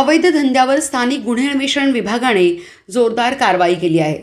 अवैध धंद्यावर स्थानिक गुन्हे अन्वेषण विभागाने जोरदार कारवाई केली आहे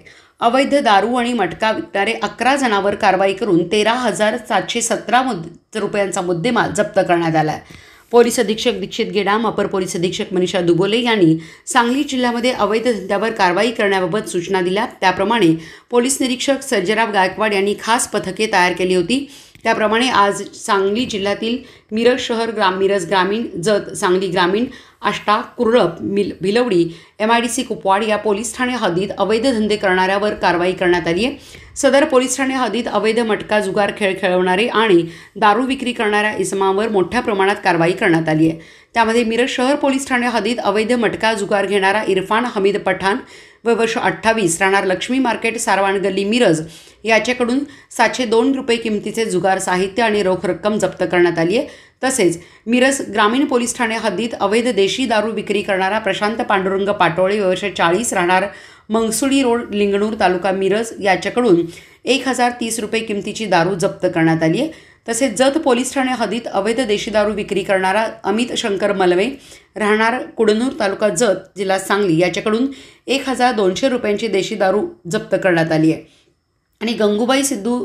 अवैध दारू आणि मटका विकणारे अकरा जणांवर कारवाई करून तेरा हजार सातशे सतरा मुद रुपयांचा मुद्देमाल जप्त करण्यात आला आहे पोलीस अधीक्षक दीक्षित गेडाम अपर पोलीस अधीक्षक मनीषा दुबोले यांनी सांगली जिल्ह्यामध्ये अवैध धंद्यावर कारवाई करण्याबाबत सूचना दिल्या त्याप्रमाणे पोलीस निरीक्षक सज्जराव गायकवाड यांनी खास पथके तयार केली होती त्याप्रमाणे आज सांगली जिल्ह्यातील मिरज शहर ग्राम मिरज ग्रामीण जत सांगली ग्रामीण आष्टा कुर्रप मिल Bhilwadi M I D C Kupwad या पोलीस ठाणे हद्दीत अवैध धंदे करणाऱ्यावर कारवाई करण्यात आली आहे सदर पोलीस ठाणे हद्दीत अवैध मटका जुगार खेळ खेळवणारे आणि दारू विक्री करणाऱ्या इसमावर मोठ्या प्रमाणात कारवाई करण्यात आली आहे त्यामध्ये मिरज शहर पोलीस ठाणे हद्दीत अवैध मटका जुगार घेणारा इरफान हमीद पठाण व वर्ष अठ्ठावीस राहणार लक्ष्मी मार्केट सारवाण गल्ली मिरज याच्याकडून सातशे दोन रुपये किमतीचे जुगार साहित्य आणि रोख रक्कम जप्त करण्यात आली आहे तसेच मिरज ग्रामीण पोलीस ठाणे हद्दीत अवैध देशी दारू विक्री करणारा प्रशांत पांडुरंग पाटोळे वर्ष चाळीस राहणार मंगसुळी रोड लिंगणूर तालुका मिरज याच्याकडून एक हजार तीस रुपये किमतीची दारू जप्त करण्यात आली आहे तसेच जत पोलीस ठाणे हद्दीत अवैध देशी दारू विक्री करणारा अमित शंकर मलवे राहणार कुडनूर तालुका जत जिल्हा सांगली याच्याकडून एक हजार दोनशे रुपयांची देशी दारू जप्त करण्यात आली आहे आणि गंगूबाई सिद्धू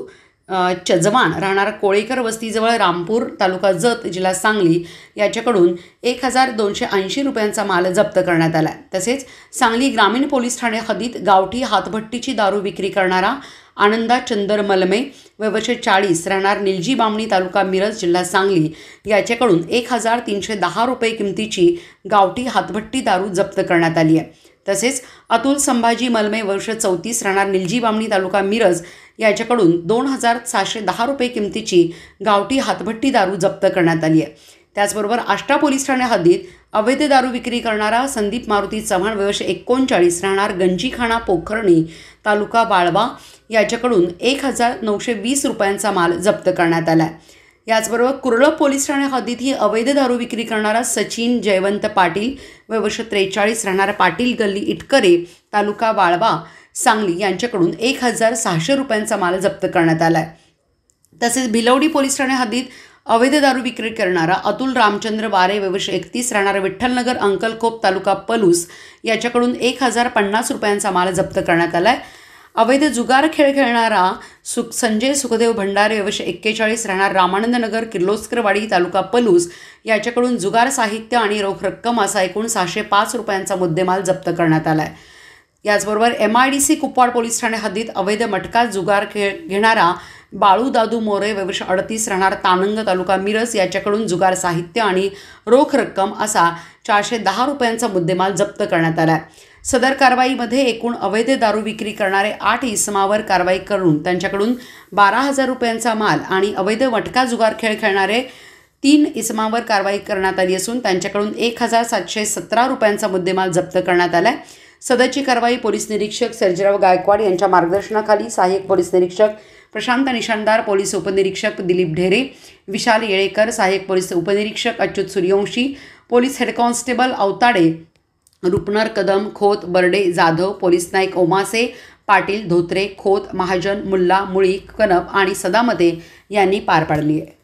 चजवान राहणार कोळेकर वस्तीजवळ रामपूर तालुका जत जिल्हा सांगली याच्याकडून एक हजार दोनशे ऐंशी रुपयांचा माल जप्त करण्यात आला तसेच सांगली ग्रामीण पोलीस ठाणे हद्दीत गावठी हातभट्टीची दारू विक्री करणारा आनंदा चंदर मलमे वय वर्ष चाळीस राहणार निलजी बामणी तालुका मिरज जिल्हा सांगली याच्याकडून एक हजार तीनशे दहा रुपये किमतीची गावठी हातभट्टी दारू जप्त करण्यात आली आहे तसेच अतुल संभाजी मलमे वर्ष चौतीस राहणार निलजी बामणी तालुका मिरज याच्याकडून दोन हजार सहाशे दहा रुपये किमतीची गावठी हातभट्टी दारू जप्त करण्यात आली आहे त्याचबरोबर आष्टा पोलीस ठाणे हद्दीत अवैध दारू विक्री करणारा संदीप मारुती चव्हाण वर्ष एकोणचाळीस राहणार गंजीखाना पोखरणी तालुका बाळवा याच्याकडून एक हजार नऊशे वीस रुपयांचा माल जप्त करण्यात आला आहे याचबरोबर कुर्ला पोलीस ठाणे हद्दीतही अवैध दारू विक्री करणारा सचिन जयवंत पाटील वय वर्ष त्रेचाळीस राहणारा पाटील गल्ली इटकरे तालुका वाळवा सांगली यांच्याकडून एक हजार सहाशे रुपयांचा माल जप्त करण्यात आला आहे तसेच भिलवडी पोलीस ठाणे हद्दीत अवैध दारू विक्री करणारा अतुल रामचंद्र वारे वर्ष एकतीस राहणारा विठ्ठलनगर अंकलकोप तालुका पलूस याच्याकडून एक हजार पन्नास रुपयांचा माल जप्त करण्यात आला आहे अवैध जुगार खेळ खेळणारा सुख संजय सुखदेव भंडारे वर्ष एक्केचाळीस राहणार रामानंदनगर किर्लोस्करवाडी तालुका पलूस याच्याकडून जुगार साहित्य आणि रोख रक्कम असा एकूण सहाशे पाच रुपयांचा मुद्देमाल जप्त करण्यात आला आहे याचबरोबर M I D C Kupwad police ठाणे हद्दीत अवैध मटका जुगार खेळ घेणारा बाळू दादू मोरे वर्ष अडतीस राहणार तानंग तालुका मिरज याच्याकडून जुगार साहित्य आणि रोख रक्कम असा चारशे दहा रुपयांचा मुद्देमाल जप्त करण्यात आला आहे सदर कारवाईमध्ये एकूण अवैध दारू विक्री करणारे आठ इसमावर कारवाई करून त्यांच्याकडून बारा हजार रुपयांचा माल आणि अवैध वटका जुगार खेळ खेळणारे तीन इसमावर कारवाई करण्यात आली असून त्यांच्याकडून एक हजार सातशे सतरा रुपयांचा मुद्देमाल जप्त करण्यात आला आहे सदरची कारवाई पोलीस निरीक्षक सर्जराव गायकवाड यांच्या मार्गदर्शनाखाली सहाय्यक पोलीस निरीक्षक प्रशांत निशाणदार पोलीस उपनिरीक्षक दिलीप ढेरे विशाल येळेकर सहाय्यक पोलीस उपनिरीक्षक Achyut Suryavanshi police head constable Avatade Rupnar Kadam Khot Barde Jadhav police Naik Omase Patil Dhotre Khot Mahajan Mulla Muli Kanap आणि सदामते यांनी पार पाडली आहे